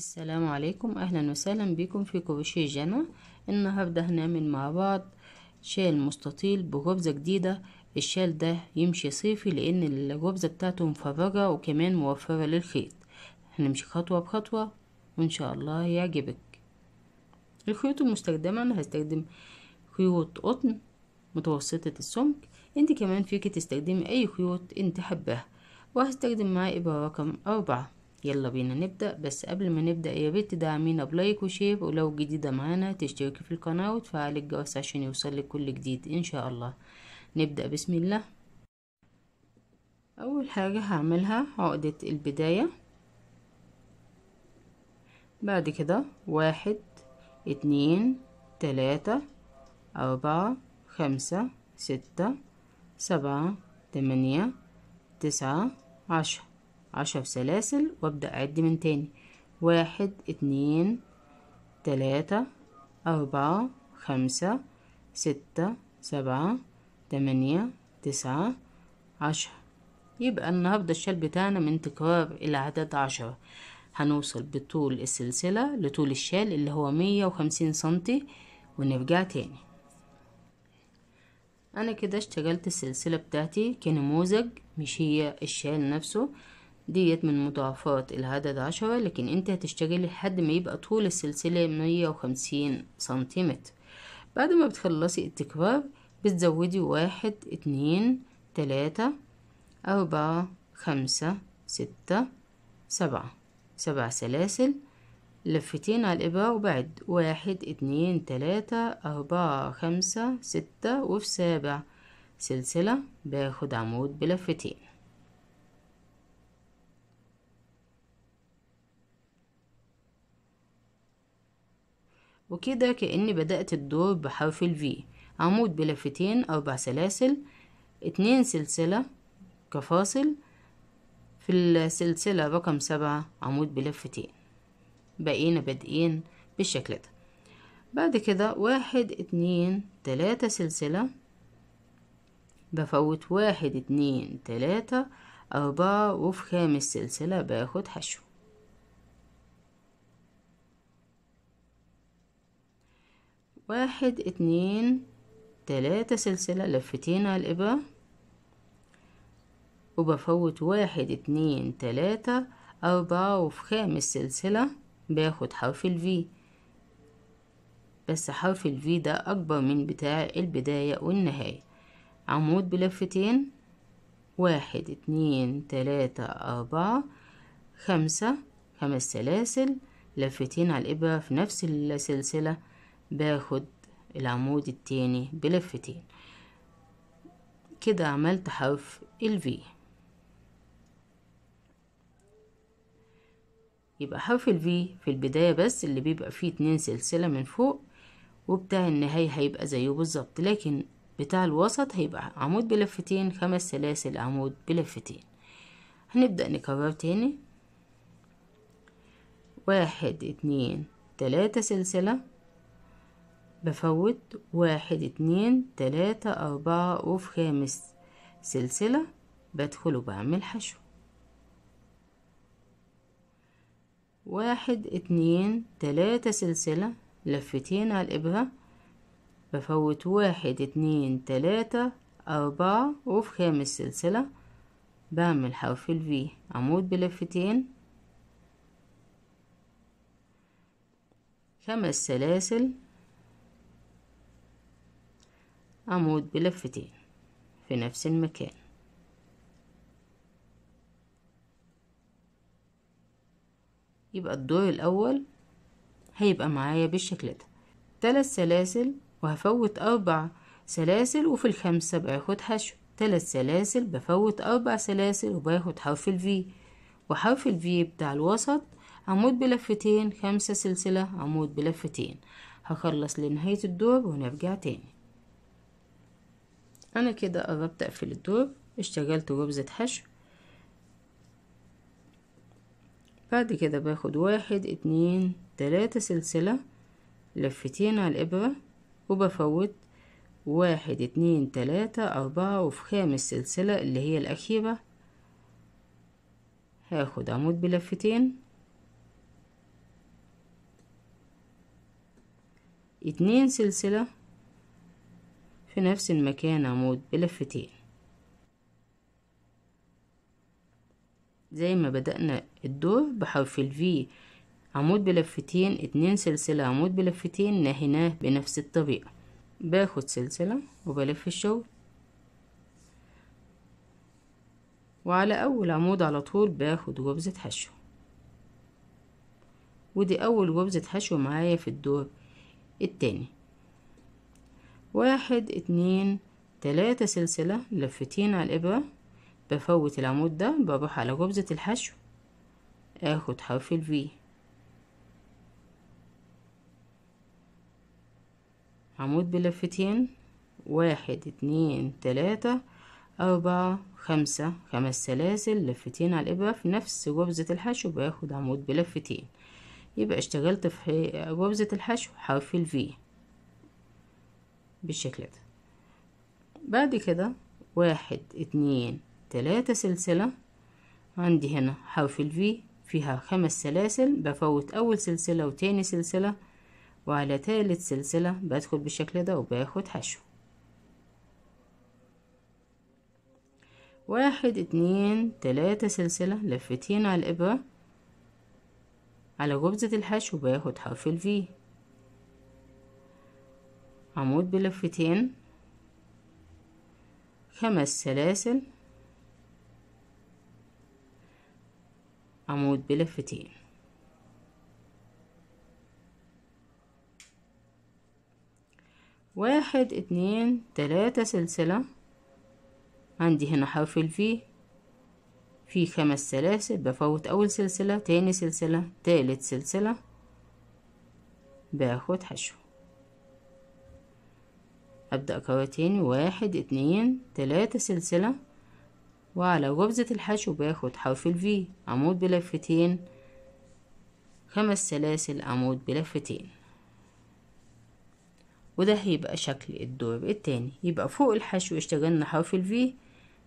السلام عليكم اهلا وسهلا بكم في كوشي جنى النهارده هنعمل مع بعض شال مستطيل بخبزه جديده الشال ده يمشي صيفي لان الغبزه بتاعته مفرجه وكمان موفره للخيط هنمشي خطوه بخطوه وان شاء الله يعجبك الخيوط المستخدمه انا هستخدم خيوط قطن متوسطه السمك انت كمان فيك تستخدمي اي خيوط انت حباها وهستخدم معاه ابره رقم أربعة يلا بينا نبدأ بس قبل ما نبدأ يا بنت دعمينا بلايك وشير ولو جديدة معانا تشتركي في القناة وتفعلي الجرس عشان يوصلك كل جديد ان شاء الله نبدأ بسم الله اول حاجة هعملها عقدة البداية بعد كده واحد اتنين تلاتة أربعة خمسة ستة سبعة تمانية تسعة عشرة عشر سلاسل وابدأ أعد من تاني واحد اتنين تلاتة أربعة خمسة ستة سبعة تمانية تسعة عشرة يبقى النهاردة الشال بتاعنا من تكرار العدد عشرة هنوصل بطول السلسلة لطول الشال اللي هو مية وخمسين سنتي ونرجع تاني انا كده اشتغلت السلسلة بتاعتي كنموذج مش هي الشال نفسه ديت من مضاعفات العدد عشرة لكن انت هتشتغلي لحد ما يبقى طول السلسلة مية وخمسين سنتيمتر بعد ما بتخلصي التكرار بتزودي واحد اتنين تلاتة أربعة خمسة ستة سبعة سبع سلاسل لفتين على الإبرة وبعد واحد اتنين تلاتة أربعة خمسة ستة وفي سابع سلسلة باخد عمود بلفتين وكده كأني بدأت الدور بحرف ال V عمود بلفتين أربع سلاسل اتنين سلسلة كفاصل في السلسلة رقم سبعة عمود بلفتين بقينا بادئين بالشكل ده بعد كده واحد اتنين تلاتة سلسلة بفوت واحد اتنين تلاتة أربعة وفي خامس سلسلة باخد حشو واحد اتنين تلاتة سلسلة لفتين على الإبرة وبفوت واحد اتنين تلاتة أربعة وفي خامس سلسلة باخد حرف ال الفي بس حرف ال الفي ده أكبر من بتاع البداية والنهاية عمود بلفتين واحد اتنين تلاتة أربعة خمسة خمس سلاسل لفتين على الإبرة في نفس السلسلة باخد العمود التاني بلفتين كده عملت حرف الفي يبقى حرف الفي في البداية بس اللي بيبقى فيه اتنين سلسلة من فوق وبتاع النهاية هيبقى زيه بالظبط لكن بتاع الوسط هيبقى عمود بلفتين خمس سلاسل عمود بلفتين هنبدأ نكرر تاني واحد اتنين تلاتة سلسلة بفوت واحد اتنين تلاتة أربعة وفي خامس سلسلة بدخل وبعمل حشو واحد اتنين تلاتة سلسلة لفتين على الإبرة بفوت واحد اتنين تلاتة أربعة وفي خامس سلسلة بعمل حرف الفي عمود بلفتين خمس سلاسل أمود بلفتين في نفس المكان يبقى الدور الأول هيبقى معايا بالشكل ده تلات سلاسل وهفوت أربع سلاسل وفي الخمسة باخد حشو تلات سلاسل بفوت أربع سلاسل وباخد حرف الفي وحرف الفي بتاع الوسط عمود بلفتين خمسة سلسلة عمود بلفتين هخلص لنهاية الدور ونرجع تاني انا كده قربت اقفل الدور اشتغلت ربزة حشو بعد كده باخد واحد اتنين تلاتة سلسلة لفتين على الابرة وبفوت واحد اتنين تلاتة اربعة وفي خامس سلسلة اللي هي الاخيرة هاخد عمود بلفتين اتنين سلسلة في نفس المكان عمود بلفتين زي ما بدأنا الدور بحرف الفي عمود بلفتين اتنين سلسلة عمود بلفتين نهيناه بنفس الطريقة باخد سلسلة وبلف الشغل وعلى أول عمود على طول باخد غرزة حشو ودي أول غرزة حشو معايا في الدور التاني واحد اتنين تلاتة سلسلة لفتين على الإبرة بفوت العمود ده بروح على غرزة الحشو اخد حرف ال الفي عمود بلفتين واحد اتنين تلاتة أربعة خمسة خمس سلاسل لفتين على الإبرة في نفس غرزة الحشو باخد عمود بلفتين يبقى اشتغلت في غرزة الحشو حرف ال الفي بالشكل ده بعد كده واحد اتنين تلاتة سلسلة عندي هنا حرف في فيها خمس سلاسل بفوت أول سلسلة وتاني سلسلة وعلى تالت سلسلة بدخل بالشكل ده وباخد حشو واحد اتنين تلاتة سلسلة لفتين على الإبرة على غرزة الحشو باخد حرف الفي عمود بلفتين خمس سلاسل عمود بلفتين واحد اتنين تلاتة سلسلة عندي هنا حرف الفي في خمس سلاسل بفوت أول سلسلة تاني سلسلة تالت سلسلة باخد حشو أبدأ تاني واحد اتنين تلاتة سلسلة وعلى جبزة الحشو باخد حرف الفي عمود بلفتين خمس سلاسل عمود بلفتين وده هيبقى شكل الدور التاني يبقى فوق الحشو اشتغلنا حرف الفي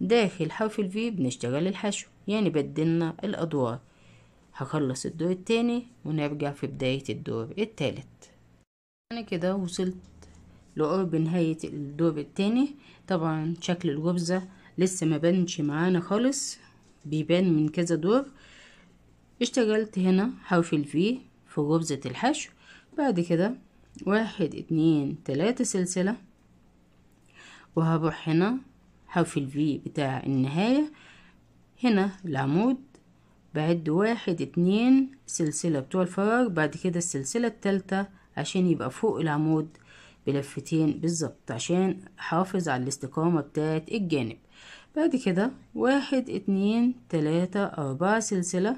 داخل حرف الفي بنشتغل الحشو يعني بدلنا الأدوار هخلص الدور التاني ونرجع في بداية الدور التالت يعني كده وصلت لقرب نهاية الدور التاني طبعا شكل الخبزة لسه ما بانش معانا خالص بيبان من كذا دور اشتغلت هنا حرف الفي في غرزة الحشو بعد كده واحد اتنين تلاتة سلسلة وهروح هنا حرف الفي بتاع النهاية هنا العمود بعد واحد اتنين سلسلة بتوع الفراغ بعد كده السلسلة التالتة عشان يبقى فوق العمود بلفتين بالظبط عشان احافظ على الاستقامة بتاعة الجانب بعد كده واحد اتنين تلاتة أربعة سلسلة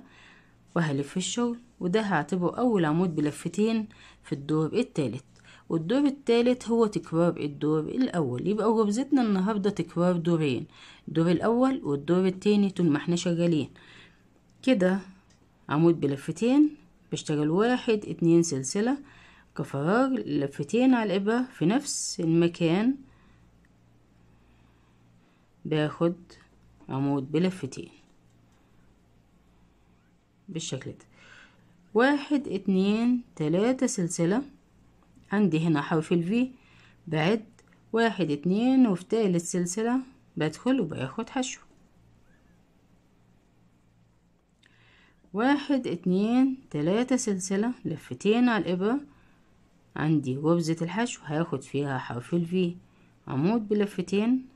وهلف الشغل وده هعتبره أول عمود بلفتين في الدور التالت والدور التالت هو تكرار الدور الأول يبقى غرزتنا النهاردة تكرار دورين الدور الأول والدور التاني طول ما احنا شغالين كده عمود بلفتين بشتغل واحد اتنين سلسلة كفراغ لفتين على الإبرة في نفس المكان باخد عمود بلفتين بالشكل ده واحد اتنين تلاتة سلسلة عندي هنا حرف الفي بعد واحد اتنين وفي تالت سلسلة بدخل وباخد حشو واحد اتنين تلاتة سلسلة لفتين على الإبرة عندي وبزة الحشو هاخد فيها حرف في عمود بلفتين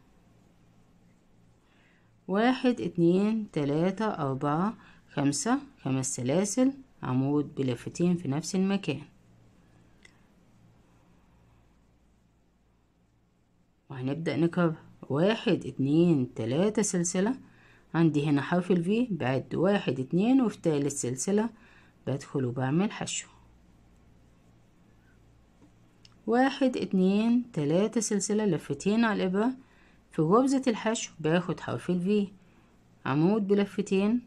واحد اتنين تلاتة أربعة خمسة خمس سلاسل عمود بلفتين في نفس المكان وهنبدأ نكرر واحد اتنين تلاتة سلسلة عندي هنا حرف في بعد واحد اتنين وفي تالت سلسلة بدخل وبعمل حشو واحد اتنين تلاتة سلسلة لفتين على الإبرة في غرزة الحشو باخد حرف الفي عمود بلفتين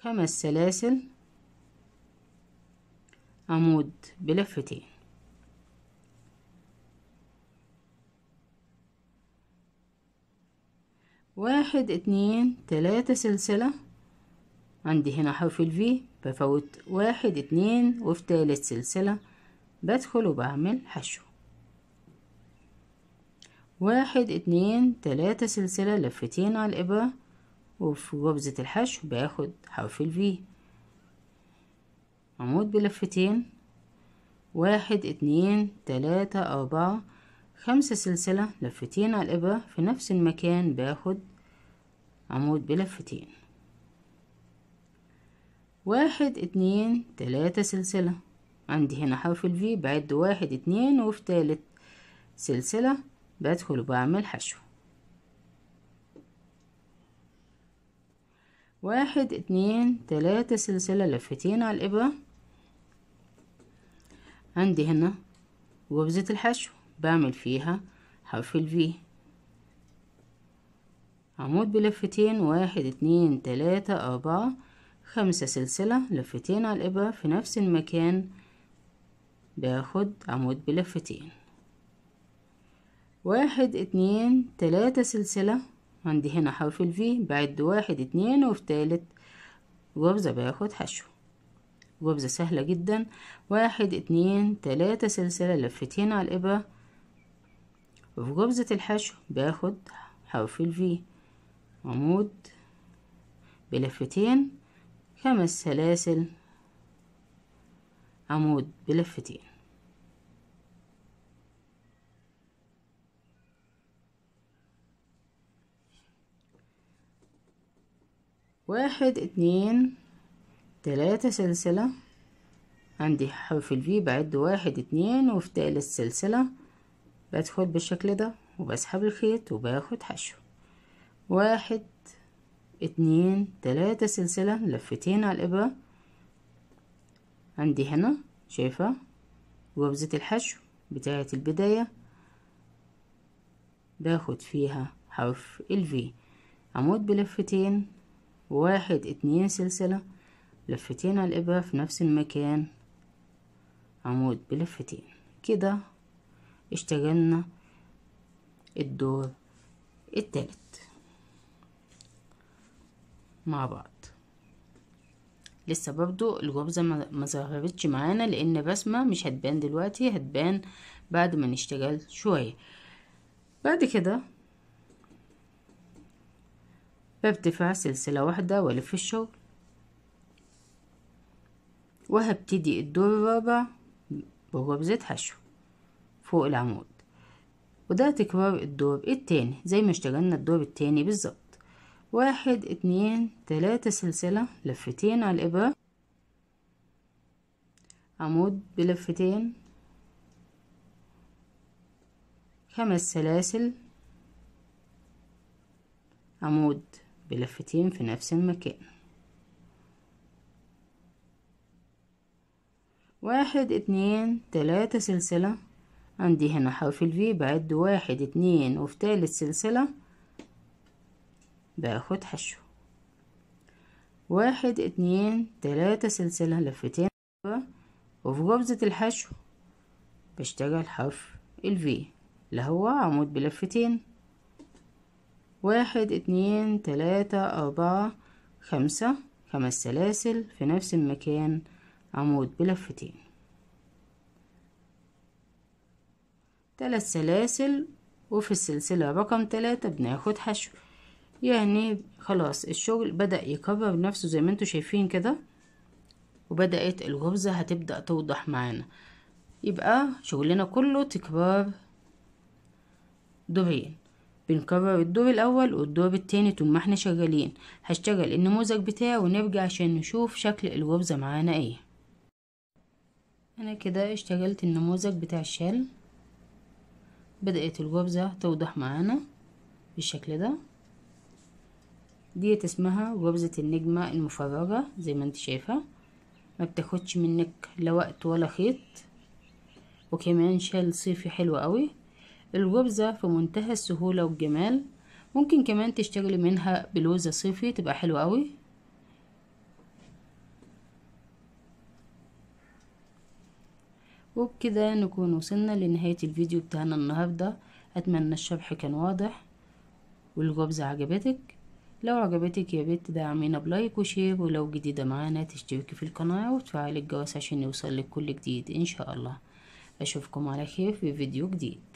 خمس سلاسل عمود بلفتين واحد اتنين تلاتة سلسلة عندي هنا حرف الفي بفوت واحد اتنين وفي تالت سلسلة بدخل وبعمل حشو واحد اتنين تلاتة سلسلة لفتين على الإبرة وفي جبزة الحشو باخد حرف ال الفي عمود بلفتين واحد اتنين تلاتة أربعة خمسة سلسلة لفتين على الإبرة في نفس المكان باخد عمود بلفتين واحد اتنين تلاتة سلسلة عندي هنا حرف ال الفي بعد واحد اتنين وفي تالت سلسلة بدخل وبعمل حشو واحد اتنين تلاتة سلسلة لفتين على الإبرة عندي هنا غرزة الحشو بعمل فيها حرف ال الفي عمود بلفتين واحد اتنين تلاتة أربعة خمسة سلسلة لفتين على الإبرة في نفس المكان باخد عمود بلفتين واحد اتنين تلاتة سلسلة عندي هنا حرف الفي بعد واحد اتنين وفي تالت غرزة باخد حشو غرزة سهلة جدا واحد اتنين تلاتة سلسلة لفتين على الإبرة وفي غرزة الحشو باخد حرف الفي عمود بلفتين خمس سلاسل عمود بلفتين واحد اتنين تلاتة سلسلة عندي حرف الفي بعد واحد اتنين وفي تالت سلسلة بدخل بالشكل ده وبسحب الخيط وباخد حشو واحد اتنين تلاتة سلسلة لفتين على الإبرة عندي هنا شايفة غرزة الحشو بتاعة البداية باخد فيها حرف الفي عمود بلفتين واحد اتنين سلسلة لفتين على الإبرة في نفس المكان عمود بلفتين كده اشتغلنا الدور التالت مع بعض لسه برضو الغبزة ما ظهرتش معانا لان بسمة مش هتبان دلوقتي هتبان بعد ما نشتغل شوية بعد كده برتفع سلسلة واحدة والف الشغل وهبتدي الدور الرابع بغبزة حشو فوق العمود وده تكرار الدور التاني زي ما اشتغلنا الدور التاني بالظبط واحد اتنين تلاتة سلسلة لفتين على الإبرة عمود بلفتين خمس سلاسل عمود بلفتين في نفس المكان واحد اتنين تلاتة سلسلة عندي هنا حرف الفي بعد واحد اتنين وفي تالت سلسلة باخد حشو واحد اتنين تلاتة سلسلة لفتين وفي قفزة الحشو بشتغل حرف الفي اللي هو عمود بلفتين واحد اتنين تلاتة أربعة خمسة خمس سلاسل في نفس المكان عمود بلفتين تلات سلاسل وفي السلسلة رقم تلاتة بناخد حشو يعني خلاص الشغل بدأ يكبر نفسه زي ما انتوا شايفين كده وبدأت الغرزة هتبدأ توضح معانا يبقى شغلنا كله تكرار دورين بنكرر الدور الأول والدور التاني طول ما احنا شغالين هشتغل النموذج بتاعي ونرجع عشان نشوف شكل الغرزة معانا ايه انا كده اشتغلت النموذج بتاع الشال بدأت الغرزة توضح معانا بالشكل ده ديت اسمها غبزة النجمة المفرغة زي ما انت شايفة ما بتاخدش منك لا وقت ولا خيط وكمان شال صيفي حلو قوي الغبزة في منتهى السهولة والجمال ممكن كمان تشتغلي منها بلوزة صيفي تبقى حلوة قوي وبكده نكون وصلنا لنهاية الفيديو بتاعنا النهاردة أتمنى الشرح كان واضح والغبزة عجبتك لو عجبتك يا بت دعمينا بلايك وشير ولو جديدة معانا تشتركي في القناة وتفعلي الجرس عشان يوصلك كل جديد ان شاء الله اشوفكم على خير في فيديو جديد